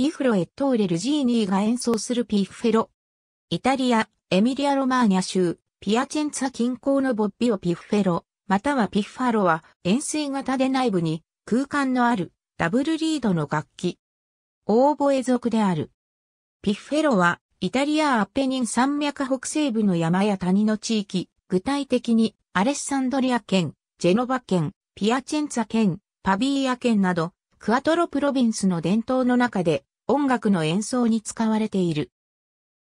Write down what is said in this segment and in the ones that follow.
ピフロ・エットーレ・ルジーニーが演奏するピッフェロ。イタリア、エミリア・ロマーニャ州、ピアチェンツァ近郊のボッビオ・ピッフェロ、またはピッファロは、円錐型で内部に空間のあるダブルリードの楽器。オーボエ族である。ピッフェロは、イタリア・アッペニン山脈北西部の山や谷の地域、具体的に、アレッサンドリア県、ジェノバ県、ピアチェンツァ県、パビーア県など、クアトロプロビンスの伝統の中で音楽の演奏に使われている。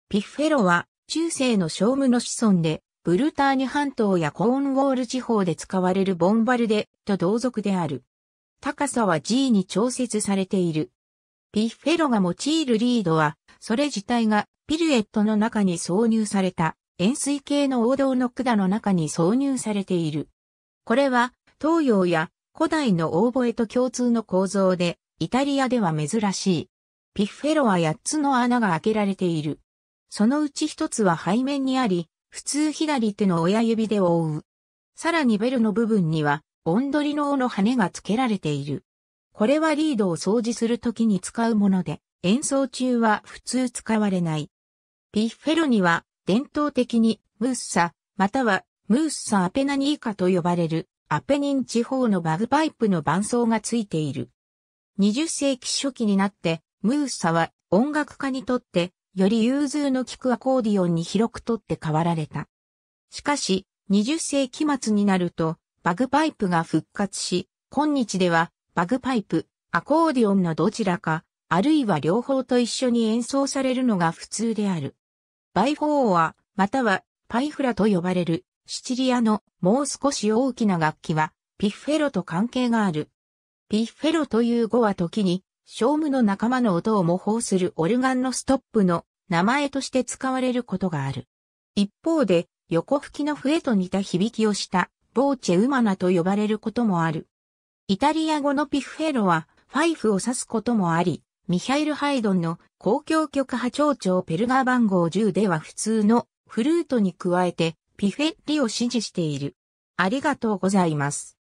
ピッフェロは中世の聖務の子孫で、ブルターニュ半島やコーンウォール地方で使われるボンバルデと同族である。高さは G に調節されている。ピッフェロが用いるリードは、それ自体がピルエットの中に挿入された円錐形の王道の管の中に挿入されている。これは東洋や古代のオーボエと共通の構造で、イタリアでは珍しい。ピッフェロは8つの穴が開けられている。そのうち1つは背面にあり、普通左手の親指で覆う。さらにベルの部分には、オンドリノーの羽が付けられている。これはリードを掃除するときに使うもので、演奏中は普通使われない。ピッフェロには、伝統的に、ムッサ、または、ムーッサアペナニーカと呼ばれる、アペニン地方のバグパイプの伴奏がついている。20世紀初期になって、ムーサは音楽家にとってより融通の利くアコーディオンに広くとって変わられた。しかし、20世紀末になると、バグパイプが復活し、今日では、バグパイプ、アコーディオンのどちらか、あるいは両方と一緒に演奏されるのが普通である。バイフォーは、または、パイフラと呼ばれる、シチリアのもう少し大きな楽器は、ピッフェロと関係がある。ピッフェロという語は時に、小無の仲間の音を模倣するオルガンのストップの名前として使われることがある。一方で、横吹きの笛と似た響きをしたボーチェウマナと呼ばれることもある。イタリア語のピフェロはファイフを指すこともあり、ミハイル・ハイドンの公共曲派長長ペルガー番号10では普通のフルートに加えてピフェリを指示している。ありがとうございます。